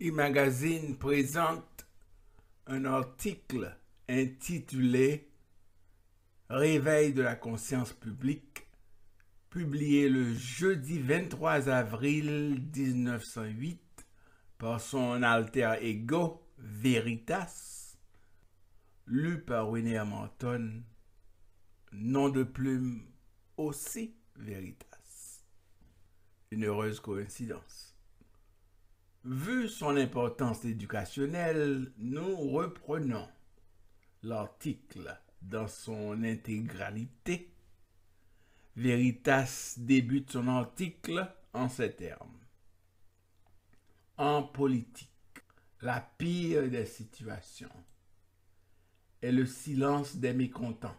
e-magazine présente un article intitulé Réveil de la conscience publique, publié le jeudi 23 avril 1908 par son alter ego Veritas, lu par Winnie Anton, nom de plume aussi Veritas. Une heureuse coïncidence. Vu son importance éducationnelle, nous reprenons l'article dans son intégralité. Veritas débute son article en ces termes. En politique, la pire des situations est le silence des mécontents.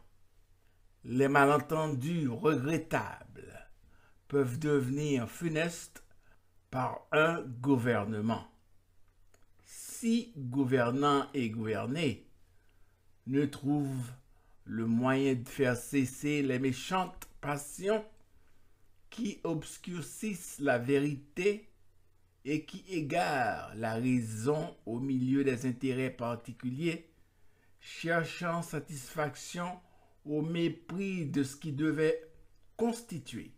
Les malentendus regrettables peuvent devenir funestes par un gouvernement. Si gouvernant et gouverné ne trouvent le moyen de faire cesser les méchantes passions qui obscurcissent la vérité et qui égarent la raison au milieu des intérêts particuliers, cherchant satisfaction au mépris de ce qui devait constituer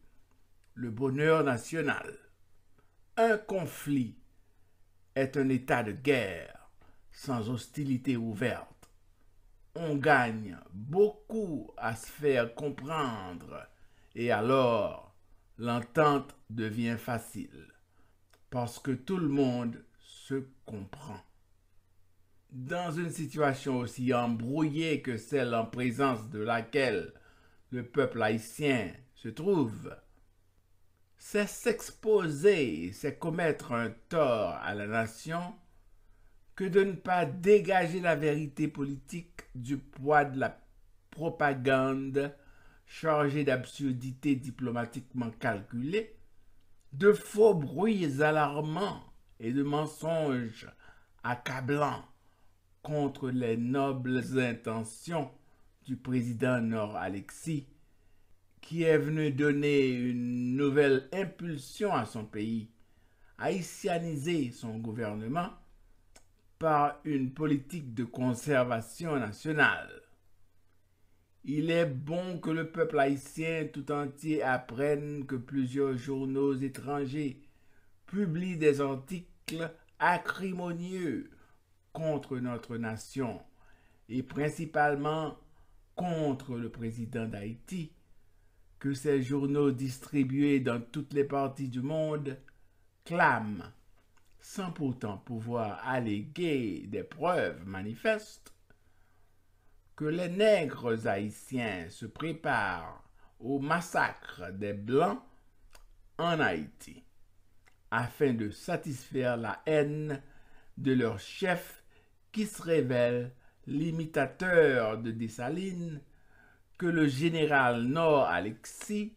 le bonheur national. Un conflit est un état de guerre sans hostilité ouverte. On gagne beaucoup à se faire comprendre et alors l'entente devient facile parce que tout le monde se comprend. Dans une situation aussi embrouillée que celle en présence de laquelle le peuple haïtien se trouve, c'est s'exposer, c'est commettre un tort à la nation que de ne pas dégager la vérité politique du poids de la propagande chargée d'absurdités diplomatiquement calculées, de faux bruits alarmants et de mensonges accablants contre les nobles intentions du président Nord Alexis qui est venu donner une nouvelle impulsion à son pays, haïtianiser son gouvernement par une politique de conservation nationale. Il est bon que le peuple haïtien tout entier apprenne que plusieurs journaux étrangers publient des articles acrimonieux contre notre nation et principalement contre le président d'Haïti que ces journaux distribués dans toutes les parties du monde clament, sans pourtant pouvoir alléguer des preuves manifestes, que les nègres haïtiens se préparent au massacre des Blancs en Haïti, afin de satisfaire la haine de leur chef qui se révèle l'imitateur de Dessalines que le général Nord Alexis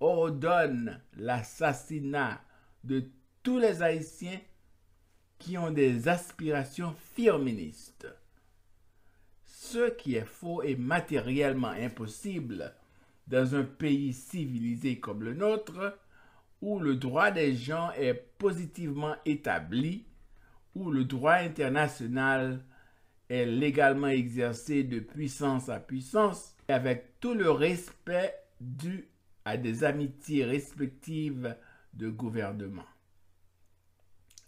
ordonne l'assassinat de tous les Haïtiens qui ont des aspirations firministes. Ce qui est faux et matériellement impossible dans un pays civilisé comme le nôtre, où le droit des gens est positivement établi, où le droit international est légalement exercé de puissance à puissance, avec tout le respect dû à des amitiés respectives de gouvernement.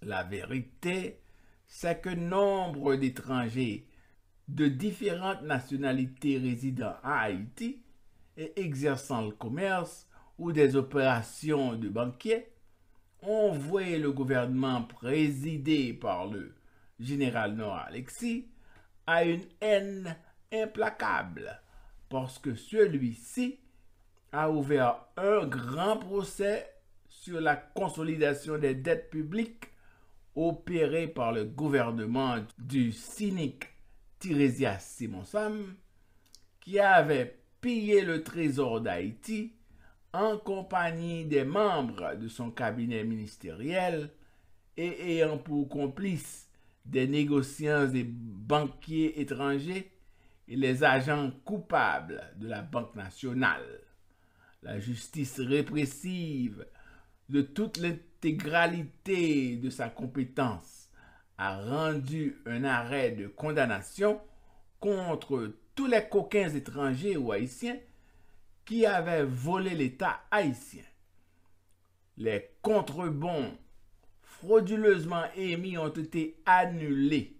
La vérité, c'est que nombre d'étrangers de différentes nationalités résidant à Haïti et exerçant le commerce ou des opérations de banquier ont voué le gouvernement présidé par le général noir Alexis à une haine implacable parce que celui-ci a ouvert un grand procès sur la consolidation des dettes publiques opérée par le gouvernement du cynique tiresias Simonsam, qui avait pillé le trésor d'Haïti en compagnie des membres de son cabinet ministériel et ayant pour complices des négociants et banquiers étrangers et les agents coupables de la Banque nationale. La justice répressive de toute l'intégralité de sa compétence a rendu un arrêt de condamnation contre tous les coquins étrangers ou haïtiens qui avaient volé l'État haïtien. Les contrebons frauduleusement émis ont été annulés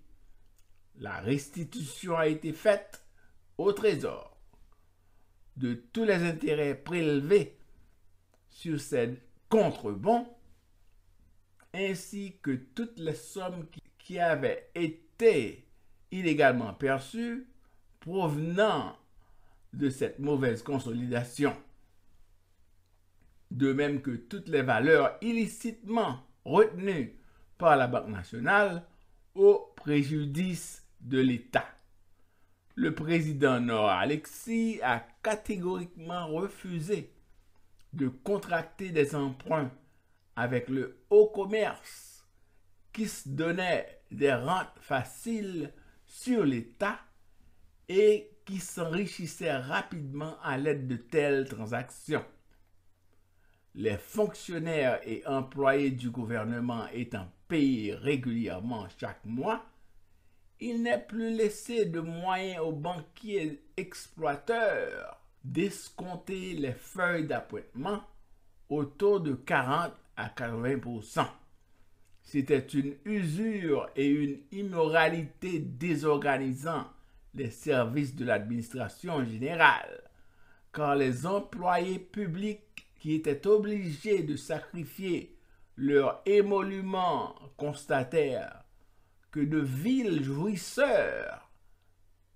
la restitution a été faite au Trésor de tous les intérêts prélevés sur ces contrebons, ainsi que toutes les sommes qui avaient été illégalement perçues provenant de cette mauvaise consolidation. De même que toutes les valeurs illicitement retenues par la Banque nationale au préjudice de l'État. Le président Nord Alexis a catégoriquement refusé de contracter des emprunts avec le haut commerce qui se donnait des rentes faciles sur l'État et qui s'enrichissait rapidement à l'aide de telles transactions. Les fonctionnaires et employés du gouvernement étant payés régulièrement chaque mois, il n'est plus laissé de moyens aux banquiers exploiteurs d'escompter les feuilles d'appointement au taux de 40 à 80 C'était une usure et une immoralité désorganisant les services de l'administration générale, car les employés publics qui étaient obligés de sacrifier leurs émoluments constatèrent que de vils jouisseurs,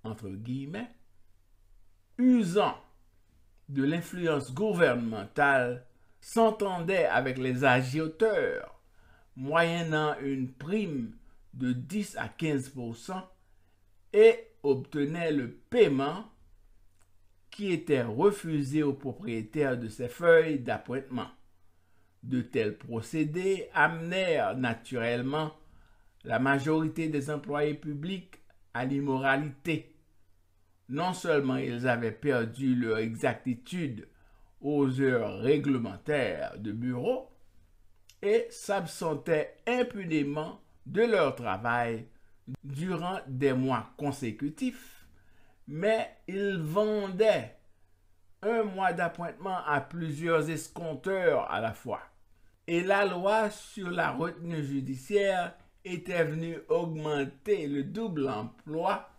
entre guillemets, usant de l'influence gouvernementale, s'entendaient avec les agioteurs, moyennant une prime de 10 à 15 et obtenaient le paiement qui était refusé aux propriétaires de ces feuilles d'appointement. De tels procédés amenèrent naturellement la majorité des employés publics à l'immoralité. Non seulement ils avaient perdu leur exactitude aux heures réglementaires de bureau et s'absentaient impunément de leur travail durant des mois consécutifs, mais ils vendaient un mois d'appointement à plusieurs escompteurs à la fois. Et la loi sur la retenue judiciaire était venu augmenter le double emploi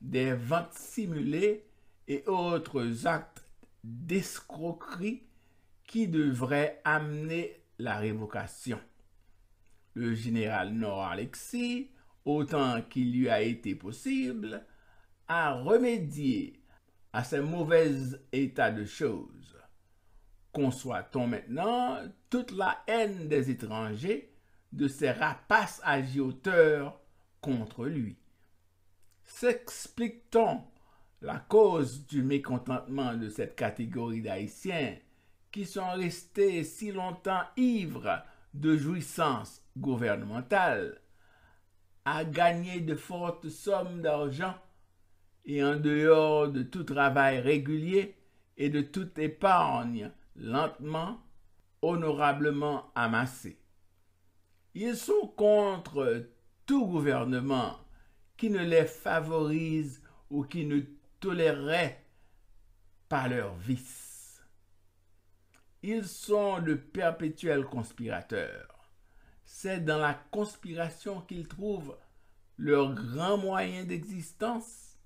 des ventes simulées et autres actes d'escroquerie qui devraient amener la révocation. Le général Nord Alexis, autant qu'il lui a été possible, a remédié à ce mauvais état de choses. Conçoit-on maintenant toute la haine des étrangers de ces rapaces agioteurs contre lui. S'explique-t-on la cause du mécontentement de cette catégorie d'Haïtiens qui sont restés si longtemps ivres de jouissances gouvernementales, à gagner de fortes sommes d'argent et en dehors de tout travail régulier et de toute épargne lentement, honorablement amassée. Ils sont contre tout gouvernement qui ne les favorise ou qui ne tolérerait pas leurs vices. Ils sont de perpétuels conspirateurs. C'est dans la conspiration qu'ils trouvent leur grand moyen d'existence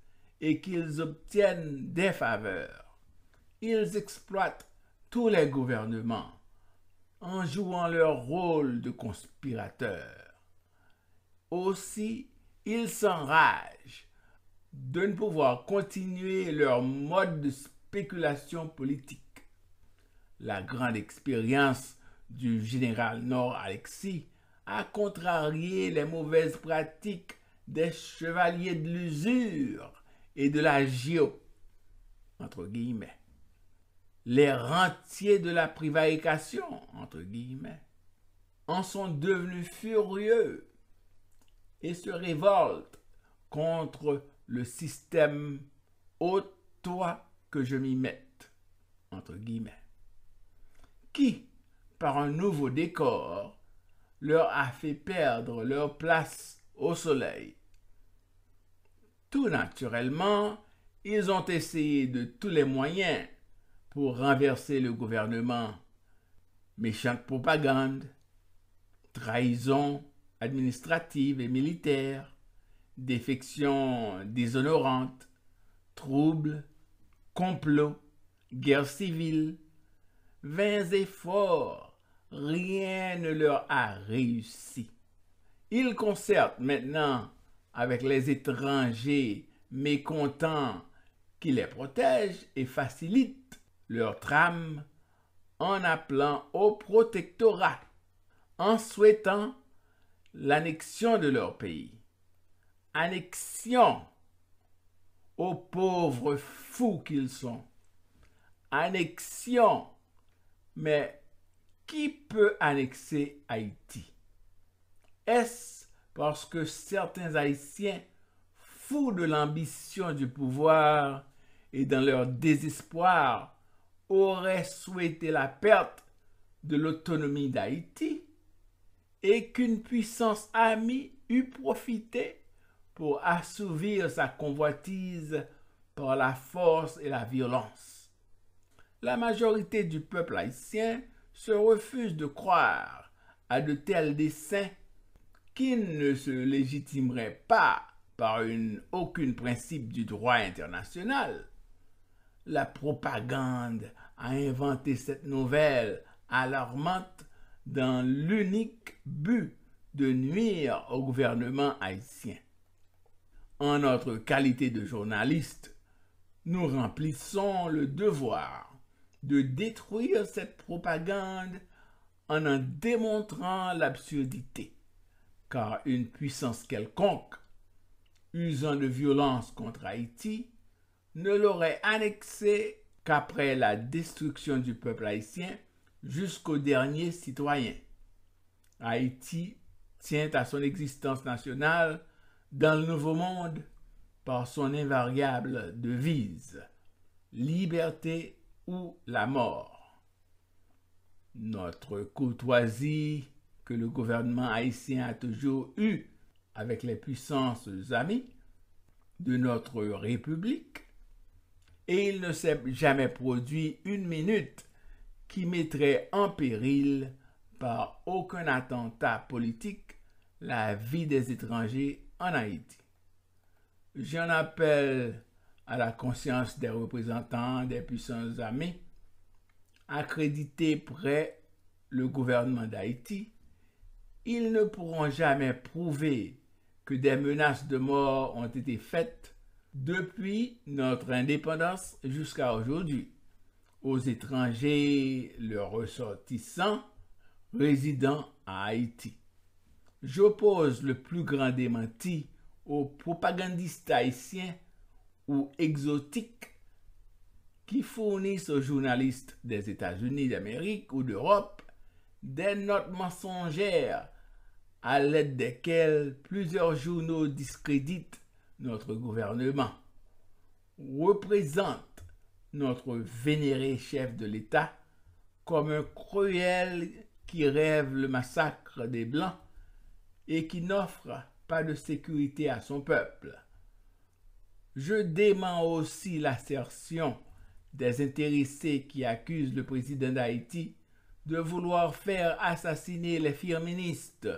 et qu'ils obtiennent des faveurs. Ils exploitent tous les gouvernements en jouant leur rôle de conspirateur. Aussi, ils s'enragent de ne pouvoir continuer leur mode de spéculation politique. La grande expérience du général Nord Alexis a contrarié les mauvaises pratiques des chevaliers de l'usure et de la gio, entre guillemets les rentiers de la privation, entre guillemets, en sont devenus furieux et se révoltent contre le système ô toi que je m'y mette, entre guillemets, qui, par un nouveau décor, leur a fait perdre leur place au soleil. Tout naturellement, ils ont essayé de tous les moyens pour renverser le gouvernement. Méchante propagande, trahison administrative et militaire, défection déshonorante, troubles, complots, guerre civile, vains efforts, rien ne leur a réussi. Ils concertent maintenant avec les étrangers mécontents qui les protègent et facilitent leur trame en appelant au protectorat, en souhaitant l'annexion de leur pays. Annexion aux pauvres fous qu'ils sont. Annexion. Mais qui peut annexer Haïti? Est-ce parce que certains Haïtiens, fous de l'ambition du pouvoir et dans leur désespoir, aurait souhaité la perte de l'autonomie d'Haïti et qu'une puissance amie eût profité pour assouvir sa convoitise par la force et la violence. La majorité du peuple haïtien se refuse de croire à de tels desseins qui ne se légitimeraient pas par aucune aucun principe du droit international la propagande a inventé cette nouvelle alarmante dans l'unique but de nuire au gouvernement haïtien. En notre qualité de journaliste, nous remplissons le devoir de détruire cette propagande en en démontrant l'absurdité, car une puissance quelconque, usant de violence contre Haïti, ne l'aurait annexé qu'après la destruction du peuple haïtien jusqu'au dernier citoyen. Haïti tient à son existence nationale dans le Nouveau Monde par son invariable devise liberté ou la mort. Notre courtoisie que le gouvernement haïtien a toujours eue avec les puissances amies de notre République et il ne s'est jamais produit une minute qui mettrait en péril par aucun attentat politique la vie des étrangers en Haïti. J'en appelle à la conscience des représentants des puissances armées, accrédités près le gouvernement d'Haïti, ils ne pourront jamais prouver que des menaces de mort ont été faites depuis notre indépendance jusqu'à aujourd'hui. Aux étrangers, leurs ressortissants résidant à Haïti. J'oppose le plus grand démenti aux propagandistes haïtiens ou exotiques qui fournissent aux journalistes des États-Unis d'Amérique ou d'Europe des notes mensongères à l'aide desquelles plusieurs journaux discréditent notre gouvernement, représente notre vénéré chef de l'État comme un cruel qui rêve le massacre des Blancs et qui n'offre pas de sécurité à son peuple. Je dément aussi l'assertion des intéressés qui accusent le président d'Haïti de vouloir faire assassiner les firministes.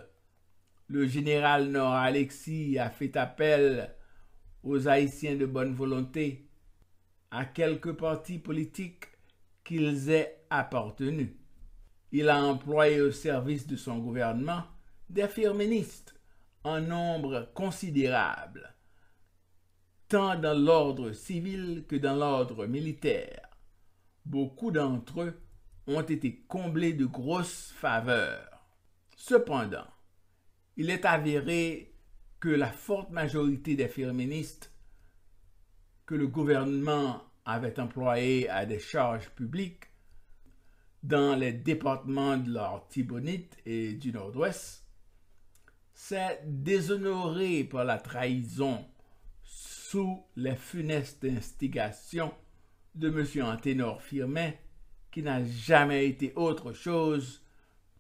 Le général Nord Alexis a fait appel aux Haïtiens de bonne volonté, à quelques partis politiques qu'ils aient appartenu. Il a employé au service de son gouvernement des firministes, en nombre considérable, tant dans l'ordre civil que dans l'ordre militaire. Beaucoup d'entre eux ont été comblés de grosses faveurs. Cependant, il est avéré que la forte majorité des féministes que le gouvernement avait employées à des charges publiques dans les départements de l'Artibonite et du Nord-Ouest s'est déshonorée par la trahison sous les funestes instigations de M. Anténor Firmin, qui n'a jamais été autre chose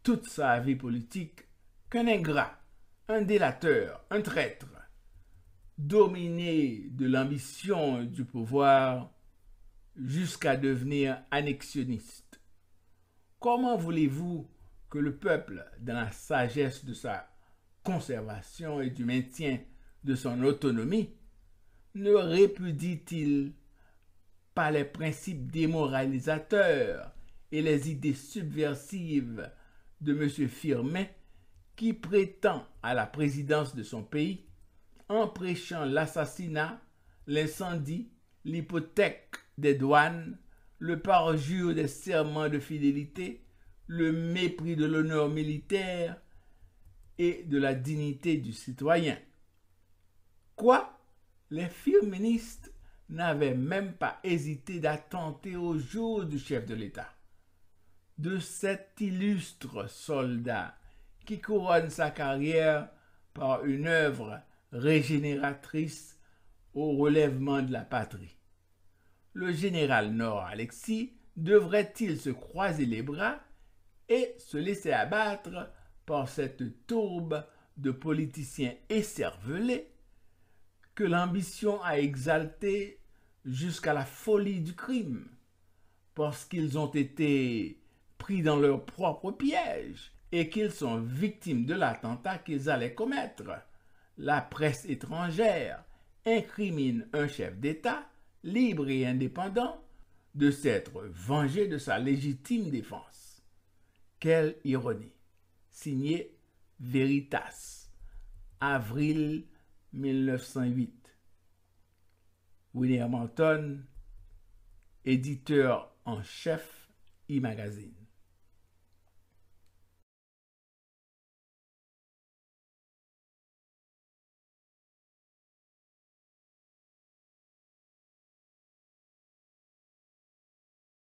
toute sa vie politique qu'un ingrat un délateur, un traître, dominé de l'ambition du pouvoir jusqu'à devenir annexionniste. Comment voulez-vous que le peuple, dans la sagesse de sa conservation et du maintien de son autonomie, ne répudie-t-il pas les principes démoralisateurs et les idées subversives de M. Firmin qui prétend à la présidence de son pays en prêchant l'assassinat, l'incendie, l'hypothèque des douanes, le parjure des serments de fidélité, le mépris de l'honneur militaire et de la dignité du citoyen. Quoi Les firministes n'avaient même pas hésité d'attenter au jour du chef de l'État. De cet illustre soldat qui couronne sa carrière par une œuvre régénératrice au relèvement de la patrie. Le général Nord Alexis devrait-il se croiser les bras et se laisser abattre par cette tourbe de politiciens écervelés que l'ambition a exalté jusqu'à la folie du crime, parce qu'ils ont été pris dans leur propre piège et qu'ils sont victimes de l'attentat qu'ils allaient commettre. La presse étrangère incrimine un chef d'État, libre et indépendant, de s'être vengé de sa légitime défense. Quelle ironie. Signé Veritas, avril 1908. William Anton, éditeur en chef e-magazine.